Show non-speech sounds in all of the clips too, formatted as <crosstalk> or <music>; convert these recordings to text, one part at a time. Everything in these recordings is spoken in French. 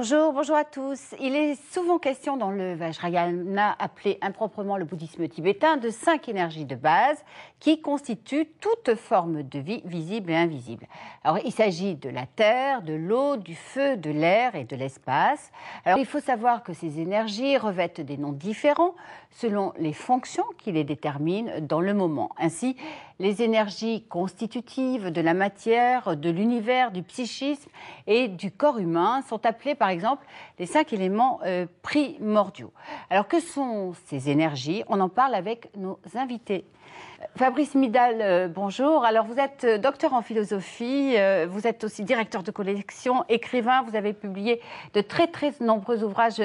Bonjour, bonjour à tous. Il est souvent question dans le Vajrayana, appelé improprement le bouddhisme tibétain, de cinq énergies de base qui constituent toute forme de vie visible et invisible. Alors, il s'agit de la terre, de l'eau, du feu, de l'air et de l'espace. Alors, il faut savoir que ces énergies revêtent des noms différents selon les fonctions qui les déterminent dans le moment. Ainsi, les énergies constitutives de la matière, de l'univers, du psychisme et du corps humain sont appelées par exemple les cinq éléments euh, primordiaux. Alors que sont ces énergies On en parle avec nos invités Fabrice Midal, euh, bonjour. Alors, vous êtes euh, docteur en philosophie, euh, vous êtes aussi directeur de collection, écrivain. Vous avez publié de très, très nombreux ouvrages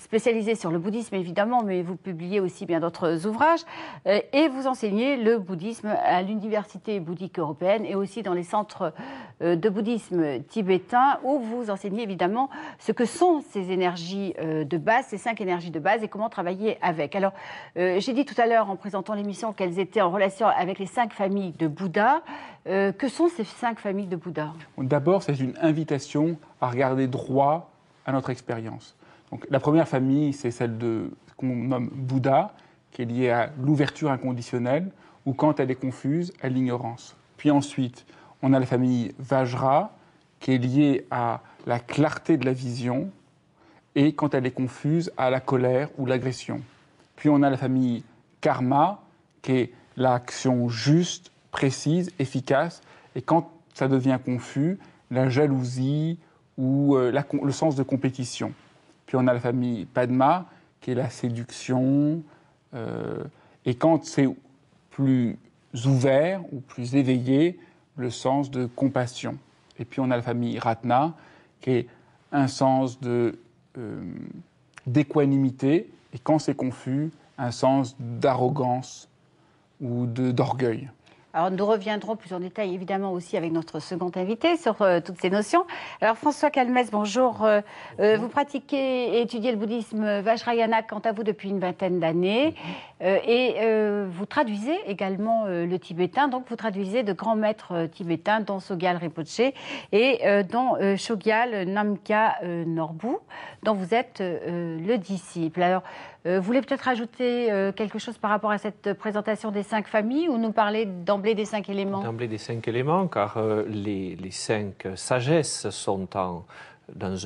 spécialisés sur le bouddhisme, évidemment, mais vous publiez aussi bien d'autres ouvrages. Et vous enseignez le bouddhisme à l'Université bouddhique européenne et aussi dans les centres de bouddhisme tibétain, où vous enseignez évidemment ce que sont ces énergies de base, ces cinq énergies de base et comment travailler avec. Alors, j'ai dit tout à l'heure en présentant l'émission qu'elles étaient en relation avec les cinq familles de Bouddha. Euh, que sont ces cinq familles de Bouddha D'abord, c'est une invitation à regarder droit à notre expérience. Donc, la première famille, c'est celle de qu'on nomme Bouddha, qui est liée à l'ouverture inconditionnelle, ou quand elle est confuse, à l'ignorance. Puis ensuite, on a la famille Vajra, qui est liée à la clarté de la vision, et quand elle est confuse, à la colère ou l'agression. Puis on a la famille Karma, est l'action juste, précise, efficace. Et quand ça devient confus, la jalousie ou euh, le sens de compétition. Puis on a la famille Padma, qui est la séduction. Euh, et quand c'est plus ouvert ou plus éveillé, le sens de compassion. Et puis on a la famille Ratna, qui est un sens de euh, d'équanimité, et quand c'est confus, un sens d'arrogance ou d'orgueil. Alors nous reviendrons plus en détail évidemment aussi avec notre second invité sur euh, toutes ces notions. Alors François Calmès, bonjour. Euh, euh, vous pratiquez et étudiez le bouddhisme Vajrayana quant à vous depuis une vingtaine d'années et vous traduisez également le tibétain. Donc vous traduisez de grands maîtres tibétains dont Sogyal Ripoche et dont Shogyal Namka Norbu dont vous êtes le disciple. Alors euh, vous voulez peut-être ajouter euh, quelque chose par rapport à cette présentation des cinq familles ou nous parler d'emblée des cinq éléments D'emblée des cinq éléments, car euh, les, cinq sagesses sont dans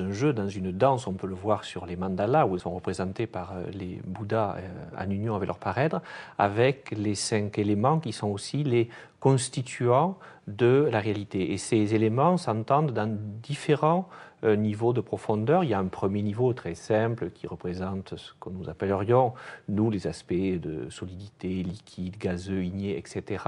un jeu, dans une danse, on peut le voir sur les mandalas où ils sont représentés par les Bouddhas en union avec leur parèdre, avec les cinq éléments qui sont aussi les constituants de la réalité. Et ces éléments s'entendent dans différents euh, niveau de profondeur. Il y a un premier niveau très simple qui représente ce que nous appellerions, nous, les aspects de solidité, liquide, gazeux, igné, etc.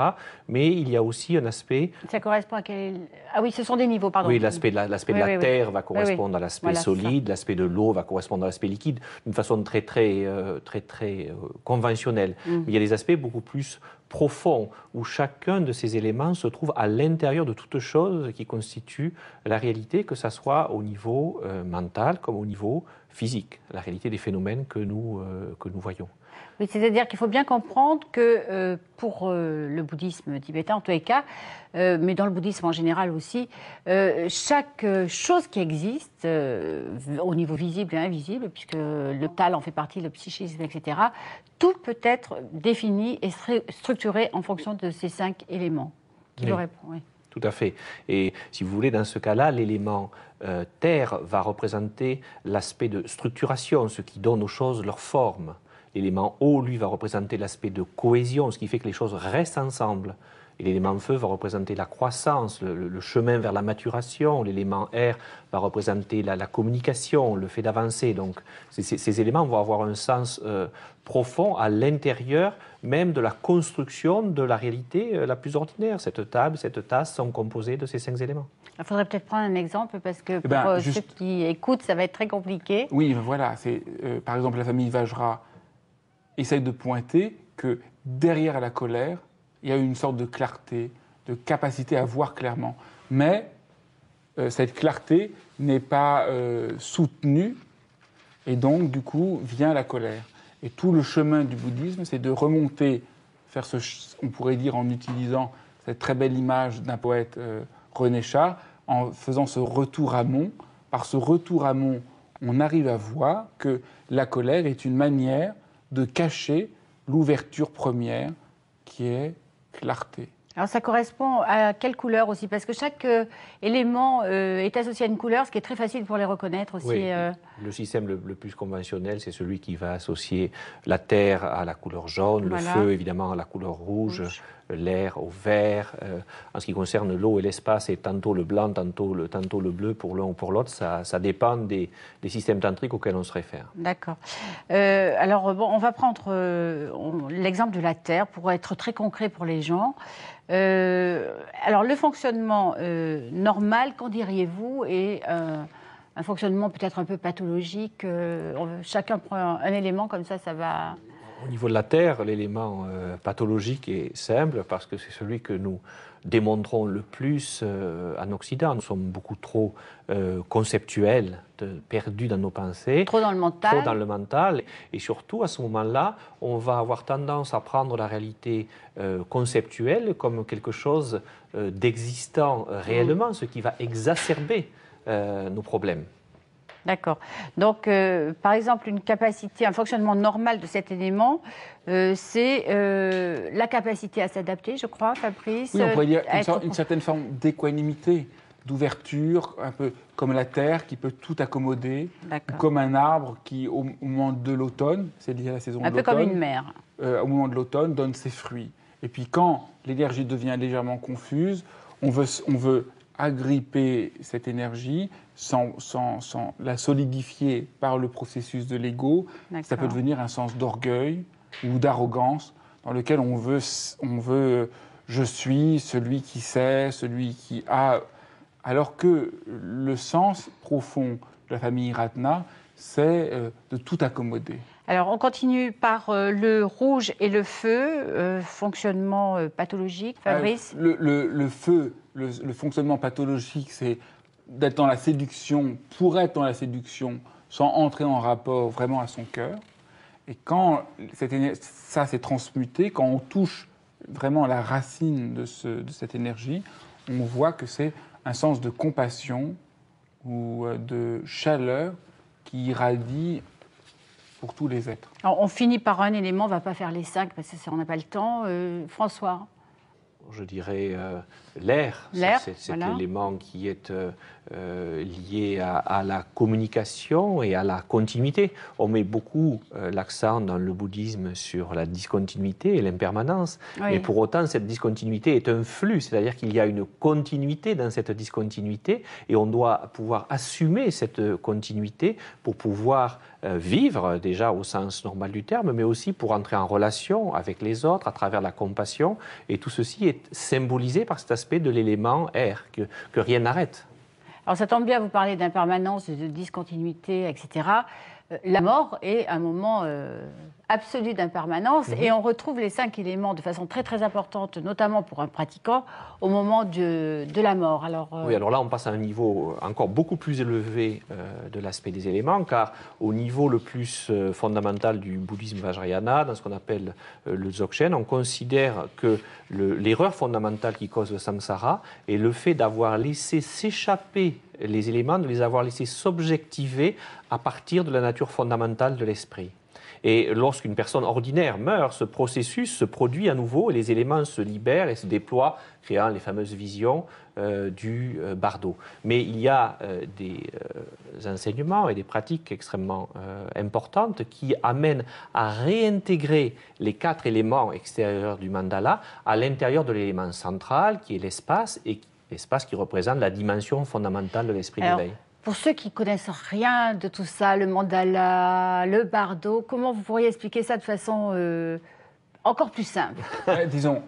Mais il y a aussi un aspect... Ça correspond à quel... Ah oui, ce sont des niveaux, pardon. Oui, l'aspect de la, l'aspect de la Terre va correspondre à l'aspect solide, l'aspect de l'eau va correspondre à l'aspect liquide, d'une façon très, très, euh, très, très, euh, conventionnelle. Mm. Mais il y a des aspects beaucoup plus profond où chacun de ces éléments se trouve à l'intérieur de toute chose qui constitue la réalité, que ce soit au niveau euh, mental comme au niveau physique, la réalité des phénomènes que nous euh, voyons c'est-à-dire qu'il faut bien comprendre que euh, pour euh, le bouddhisme tibétain, en tous les cas, euh, mais dans le bouddhisme en général aussi, chaque chose qui existe, au niveau visible et invisible, puisque le tal en fait partie, le psychisme, etc., tout peut être défini et structuré en fonction de ces cinq éléments qui le répond Tout à fait. Et si vous voulez, dans ce cas-là, l'élément terre va représenter l'aspect de structuration, ce qui donne aux choses leur forme. L'élément eau, lui, va représenter l'aspect de cohésion, ce qui fait que les choses restent ensemble. l'élément feu va représenter la croissance, le, chemin vers la maturation. L'élément air va représenter la, communication, le fait d'avancer. Donc ces, éléments vont avoir un sens euh, profond à l'intérieur même de la construction de la réalité euh, la plus ordinaire. Cette table, cette tasse sont composées de ces cinq éléments. Il faudrait peut-être prendre un exemple parce que eh ben, pour euh, ceux qui écoutent, ça va être très compliqué. Oui, voilà. C'est par exemple la famille Vajra essaye de pointer que derrière la colère, il y a une sorte de clarté, de capacité à voir clairement. Mais euh, cette clarté n'est pas euh, soutenue et donc du coup vient la colère. Et tout le chemin du bouddhisme, c'est de remonter, faire ce, on pourrait dire en utilisant cette très belle image d'un poète euh, René Char, en faisant ce retour à Mont. Par ce retour à Mont, on arrive à voir que la colère est une manière de cacher l'ouverture première qui est clarté. Alors ça correspond à quelle couleur aussi Parce que chaque euh, élément euh, est associé à une couleur, ce qui est très facile pour les reconnaître aussi. Oui. Euh. Le système le, plus conventionnel, c'est celui qui va associer la terre à la couleur jaune, le feu évidemment à la couleur rouge l'air au vert. Euh, en ce qui concerne l'eau et l'espace, et tantôt le blanc, tantôt le, tantôt le bleu pour l'un ou pour l'autre. Ça, dépend des, systèmes tantriques auxquels on se réfère. D'accord. Euh, alors, on va prendre euh, l'exemple de la Terre pour être très concret pour les gens. alors, le fonctionnement normal, qu'en diriez-vous et, un fonctionnement peut-être un peu pathologique. chacun prend un élément comme ça, ça va au niveau de la Terre, l'élément euh, pathologique est simple parce que c'est celui que nous démontrons le plus euh, en Occident. Nous sommes beaucoup trop euh, conceptuels, perdus dans nos pensées. Trop dans le mental. Trop dans le mental. Et surtout, à ce moment-là, on va avoir tendance à prendre la réalité conceptuelle comme quelque chose d'existant réellement, mmh. ce qui va exacerber nos problèmes. D'accord. Donc, euh, par exemple, une capacité, un fonctionnement normal de cet élément, euh, c'est euh, la capacité à s'adapter, je crois, Fabrice. Oui, on pourrait dire une, certaine forme d'équanimité, d'ouverture, un peu comme la terre qui peut tout accommoder, comme un arbre qui, au, moment de l'automne, c'est à dire la saison de l'automne. Un peu comme une mer. au moment de l'automne, donne ses fruits. Et puis quand l'énergie devient légèrement confuse, on veut, on veut agripper cette énergie, sans, la solidifier par le processus de l'ego, ça peut devenir un sens d'orgueil ou d'arrogance dans lequel on veut, on veut je suis celui qui sait, celui qui a. Alors que le sens profond de la famille Ratna, c'est euh, de tout accommoder. Alors, on continue par euh, le rouge et le feu, euh, fonctionnement euh, pathologique. Ah Fabrice le, feu, le, fonctionnement pathologique, c'est d'être dans la séduction, pour être dans la séduction, sans entrer en rapport vraiment à son cœur. Et quand ça s'est transmuté, quand on touche vraiment la racine de, de cette énergie, on voit que c'est un sens de compassion ou de chaleur qui irradie pour tous les êtres. on finit par un élément, on ne va pas faire les cinq parce qu'on n'a pas le temps. Euh, François je dirais, euh, l'air. C'est cet élément qui est euh, lié à, la communication et à la continuité. On met beaucoup l'accent dans le bouddhisme sur la discontinuité et l'impermanence, mais pour autant, cette discontinuité est un flux, c'est-à-dire qu'il y a une continuité dans cette discontinuité et on doit pouvoir assumer cette continuité pour pouvoir euh, vivre déjà au sens normal du terme, mais aussi pour entrer en relation avec les autres à travers la compassion. Et tout ceci est symbolisé par cet aspect de l'élément R, que, rien n'arrête. Alors ça tombe bien, vous parlez d'impermanence, de discontinuité, etc. Euh, la mort est un moment... Euh, absolue d'impermanence. Mhm. Et on retrouve les cinq éléments de façon très très importante, notamment pour un pratiquant, au moment de, la mort. Alors, euh, Oui, alors là, on passe à un niveau encore beaucoup plus élevé euh, de l'aspect des éléments, car au niveau le plus euh, fondamental du bouddhisme Vajrayana, dans ce qu'on appelle le Dzogchen, on considère que l'erreur fondamentale qui cause le samsara est le fait d'avoir laissé s'échapper les éléments, de les avoir laissés s'objectiver à partir de la nature fondamentale de l'esprit. Et lorsqu'une personne ordinaire meurt, ce processus se produit à nouveau et les éléments se libèrent et se déploient, créant les fameuses visions euh, du euh, bardo. Mais il y a euh, des enseignements et des pratiques extrêmement importantes qui amènent à réintégrer les quatre éléments extérieurs du mandala à l'intérieur de l'élément central qui est l'espace et l'espace qui représente la dimension fondamentale de l'esprit d'éveil. Pour ceux qui connaissent rien de tout ça, le mandala, le bardo, comment vous pourriez expliquer ça de façon euh, encore plus simple <laughs> Disons,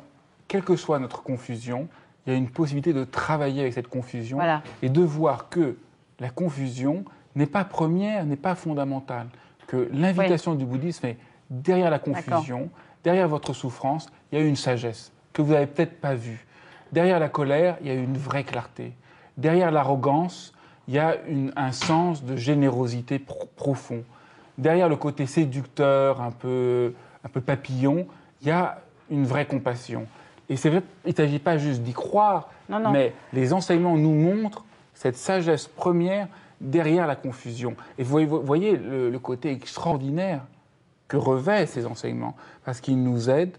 quelle que soit notre confusion, il y a une possibilité de travailler avec cette confusion et de voir que la confusion n'est pas première, n'est pas fondamentale. Que l'invitation du bouddhisme est derrière la confusion, derrière votre souffrance, il y a une sagesse que vous n'avez peut-être pas vue. Derrière la colère, il y a une vraie clarté. Derrière l'arrogance, il y a un sens de générosité profond. Derrière le côté séducteur, un peu, papillon, il y a une vraie compassion. Et il ne s'agit pas juste d'y croire, mais les enseignements nous montrent cette sagesse première derrière la confusion. Et vous voyez, le, le, côté extraordinaire que revêt ces enseignements, parce qu'ils nous aident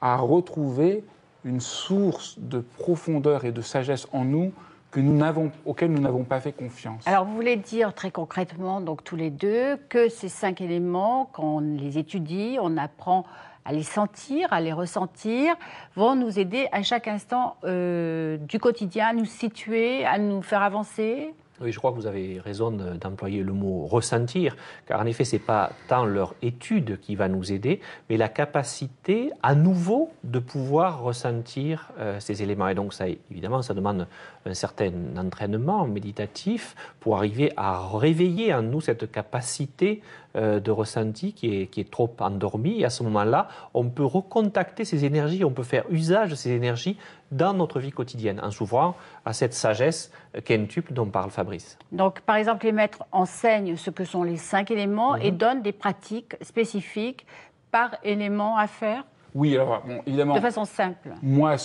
à retrouver une source de profondeur et de sagesse en nous que nous auxquels nous n'avons pas fait confiance. Alors vous voulez dire très concrètement, donc tous les deux, que ces cinq éléments, quand on les étudie, on apprend à les sentir, à les ressentir, vont nous aider à chaque instant euh, du quotidien à nous situer, à nous faire avancer oui, je crois que vous avez raison d'employer le mot ressentir, car en effet, ce n'est pas tant leur étude qui va nous aider, mais la capacité à nouveau de pouvoir ressentir euh, ces éléments. Et donc, ça, évidemment, ça demande un certain entraînement méditatif pour arriver à réveiller en nous cette capacité euh, de ressenti qui est, qui est trop endormie. Et à ce moment-là, on peut recontacter ces énergies, on peut faire usage de ces énergies dans notre vie quotidienne, en s'ouvrant à cette sagesse tuple dont parle Fabrice. Donc, par exemple, les maîtres enseignent ce que sont les cinq éléments et mhm. donnent des pratiques spécifiques par élément à faire oui, alors évidemment. De façon simple. Moi,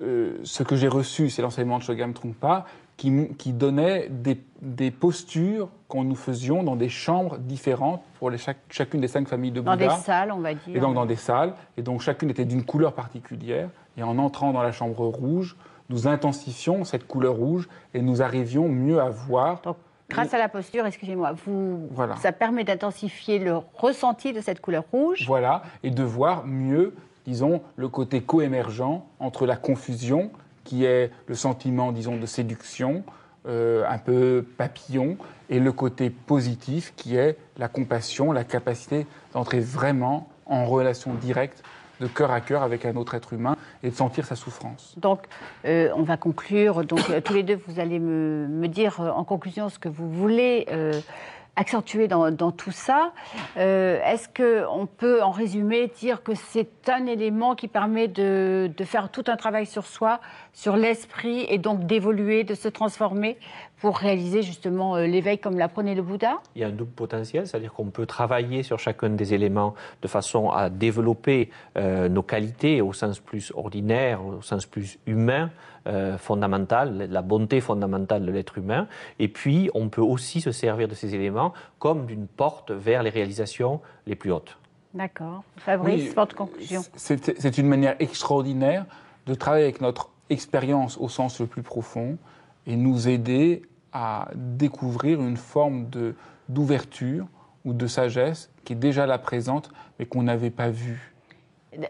euh, ce, que j'ai reçu, c'est l'enseignement de Shogam pas, qui, qui donnaient des, postures qu'on nous faisions dans des chambres différentes pour les, chacune des cinq familles de Bouddha. Dans des salles, on va dire. Et donc dans des salles. Et donc chacune était d'une couleur particulière. Et en entrant dans la chambre rouge, nous intensifions cette couleur rouge et nous arrivions mieux à voir. grâce à la posture, excusez-moi, vous, ça permet d'intensifier le ressenti de cette couleur rouge. Voilà, et de voir mieux, disons, le côté coémergent entre la confusion qui est le sentiment, disons, de séduction, euh, un peu papillon, et le côté positif, qui est la compassion, la capacité d'entrer vraiment en relation directe de cœur à cœur avec un autre être humain et de sentir sa souffrance. Donc, euh, on va conclure. Donc, euh, tous les deux, vous allez me, dire en conclusion ce que vous voulez accentué dans, tout ça. Euh, est-ce qu'on peut, en résumé, dire que c'est un élément qui permet de, faire tout un travail sur soi, sur l'esprit, et donc d'évoluer, de se transformer pour réaliser justement euh, l'éveil comme l'apprenait le Bouddha Il y a un double potentiel, c'est-à-dire qu'on peut travailler sur chacun des éléments de façon à développer euh, nos qualités au sens plus ordinaire, au sens plus humain, euh, fondamentale, la bonté fondamentale de l'être humain. Et puis, on peut aussi se servir de ces éléments comme d'une porte vers les réalisations les plus hautes. D'accord. Fabrice, votre conclusion. C'est une manière extraordinaire de travailler avec notre expérience au sens le plus profond et nous aider à découvrir une forme d'ouverture ou de sagesse qui est déjà là présente mais qu'on n'avait pas vue.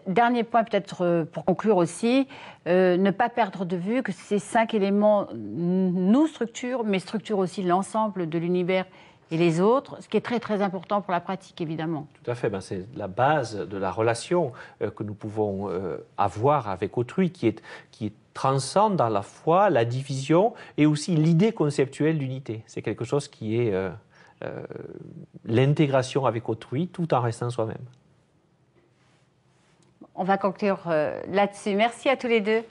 Dernier point, peut-être euh, pour conclure aussi, euh, ne pas perdre de vue que ces cinq éléments nous structurent, mais structurent aussi l'ensemble de l'univers et les autres, ce qui est très très important pour la pratique évidemment. Tout à fait, ben, c'est la base de la relation euh, que nous pouvons avoir avec autrui qui est, qui transcende à la fois la division et aussi l'idée conceptuelle d'unité. C'est quelque chose qui est l'intégration avec autrui tout en restant soi-même on va conclure euh, là-dessus. Merci à tous les deux.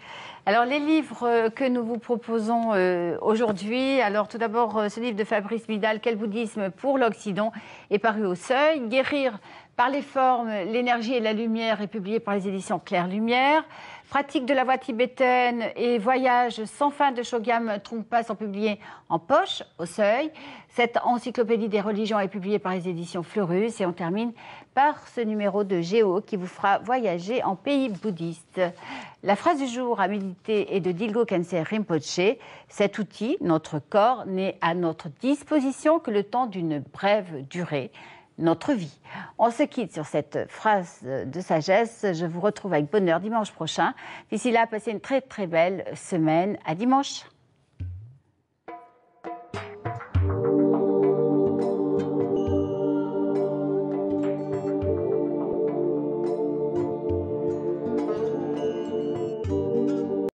Alors les livres euh, que nous vous proposons euh, aujourd'hui, alors tout d'abord ce livre de Fabrice Vidal, Quel bouddhisme pour l'Occident, est paru au seuil, Guérir par les formes, l'énergie et la lumière est publié par les éditions Claire Lumière. Pratique de la voie tibétaine et Voyage sans fin de Shogam Trungpa sont publiés en poche au seuil. Cette encyclopédie des religions est publiée par les éditions Fleurus et on termine par ce numéro de Géo qui vous fera voyager en pays bouddhiste. La phrase du jour à méditer est de Dilgo Kenser Rinpoche. Cet outil, notre corps, n'est à notre disposition que le temps d'une brève durée notre vie. On se quitte sur cette phrase de sagesse. Je vous retrouve avec bonheur dimanche prochain. D'ici là, passez une très très belle semaine. À dimanche.